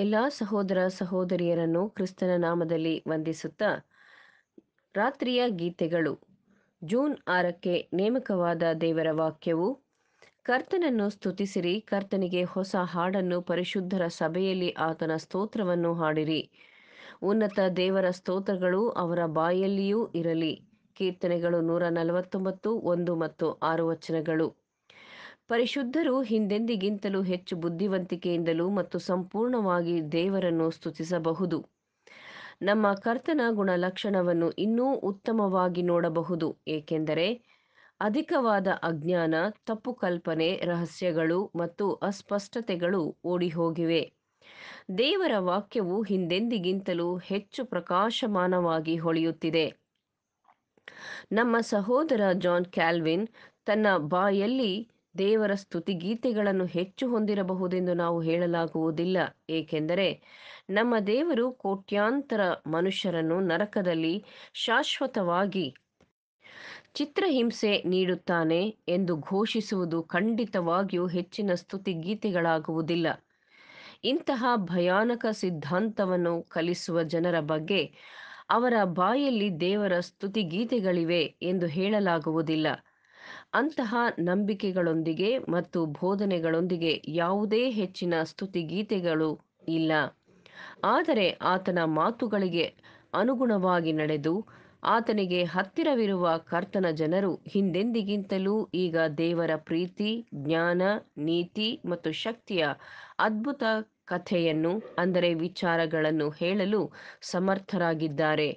ಎಲ್ಲ ಸಹೋದರ ಸಹೋದರಿಯರನ್ನು ಕ್ರಿಸ್ತನ ನಾಮದಲ್ಲಿ ವಂದಿಸುತ್ತಾ ರಾತ್ರಿಯ ಗೀತೆಗಳು ಜೂನ್ ಆರಕ್ಕೆ ನೇಮಕವಾದ ದೇವರ ವಾಕ್ಯವು ಕರ್ತನನ್ನು ಸ್ತುತಿಸಿರಿ ಕರ್ತನಿಗೆ ಹೊಸ ಹಾಡನ್ನು ಪರಿಶುದ್ಧರ ಸಭೆಯಲ್ಲಿ ಆತನ ಸ್ತೋತ್ರವನ್ನು ಹಾಡಿರಿ ಉನ್ನತ ದೇವರ ಸ್ತೋತ್ರಗಳು ಅವರ ಬಾಯಲ್ಲಿಯೂ ಇರಲಿ ಕೀರ್ತನೆಗಳು ನೂರ ನಲವತ್ತೊಂಬತ್ತು ಒಂದು ಮತ್ತು ಆರು ವಚನಗಳು ಪರಿಶುದ್ಧರು ಹಿಂದೆಂದಿಗಿಂತಲೂ ಹೆಚ್ಚು ಬುದ್ಧಿವಂತಿಕೆಯಿಂದಲೂ ಮತ್ತು ಸಂಪೂರ್ಣವಾಗಿ ದೇವರನ್ನು ಸ್ತುತಿಸಬಹುದು ನಮ್ಮ ಕರ್ತನ ಗುಣಲಕ್ಷಣವನ್ನು ಇನ್ನೂ ಉತ್ತಮವಾಗಿ ನೋಡಬಹುದು ಏಕೆಂದರೆ ಅಧಿಕವಾದ ಅಜ್ಞಾನ ತಪ್ಪು ಕಲ್ಪನೆ ರಹಸ್ಯಗಳು ಮತ್ತು ಅಸ್ಪಷ್ಟತೆಗಳು ಓಡಿಹೋಗಿವೆ ದೇವರ ವಾಕ್ಯವು ಹಿಂದೆಂದಿಗಿಂತಲೂ ಹೆಚ್ಚು ಪ್ರಕಾಶಮಾನವಾಗಿ ಹೊಳೆಯುತ್ತಿದೆ ನಮ್ಮ ಸಹೋದರ ಜಾನ್ ಕ್ಯಾಲ್ವಿನ್ ತನ್ನ ಬಾಯಲ್ಲಿ ದೇವರ ಸ್ತುತಿ ಗೀತೆಗಳನ್ನು ಹೆಚ್ಚು ಹೊಂದಿರಬಹುದೆಂದು ನಾವು ಹೇಳಲಾಗುವುದಿಲ್ಲ ಏಕೆಂದರೆ ನಮ್ಮ ದೇವರು ಕೋಟ್ಯಾಂತರ ಮನುಷ್ಯರನ್ನು ನರಕದಲ್ಲಿ ಶಾಶ್ವತವಾಗಿ ಚಿತ್ರಹಿಂಸೆ ನೀಡುತ್ತಾನೆ ಎಂದು ಘೋಷಿಸುವುದು ಖಂಡಿತವಾಗಿಯೂ ಹೆಚ್ಚಿನ ಸ್ತುತಿ ಗೀತೆಗಳಾಗುವುದಿಲ್ಲ ಇಂತಹ ಭಯಾನಕ ಸಿದ್ಧಾಂತವನ್ನು ಕಲಿಸುವ ಜನರ ಬಗ್ಗೆ ಅವರ ಬಾಯಲ್ಲಿ ದೇವರ ಸ್ತುತಿಗೀತೆಗಳಿವೆ ಎಂದು ಹೇಳಲಾಗುವುದಿಲ್ಲ ಅಂತಹ ನಂಬಿಕೆಗಳೊಂದಿಗೆ ಮತ್ತು ಬೋಧನೆಗಳೊಂದಿಗೆ ಯಾವುದೇ ಹೆಚ್ಚಿನ ಸ್ತುತಿಗೀತೆಗಳು ಇಲ್ಲ ಆದರೆ ಆತನ ಮಾತುಗಳಿಗೆ ಅನುಗುಣವಾಗಿ ನಡೆದು ಆತನಿಗೆ ಹತ್ತಿರವಿರುವ ಕರ್ತನ ಜನರು ಹಿಂದೆಂದಿಗಿಂತಲೂ ಈಗ ದೇವರ ಪ್ರೀತಿ ಜ್ಞಾನ ನೀತಿ ಮತ್ತು ಶಕ್ತಿಯ ಅದ್ಭುತ ಕಥೆಯನ್ನು ಅಂದರೆ ವಿಚಾರಗಳನ್ನು ಹೇಳಲು ಸಮರ್ಥರಾಗಿದ್ದಾರೆ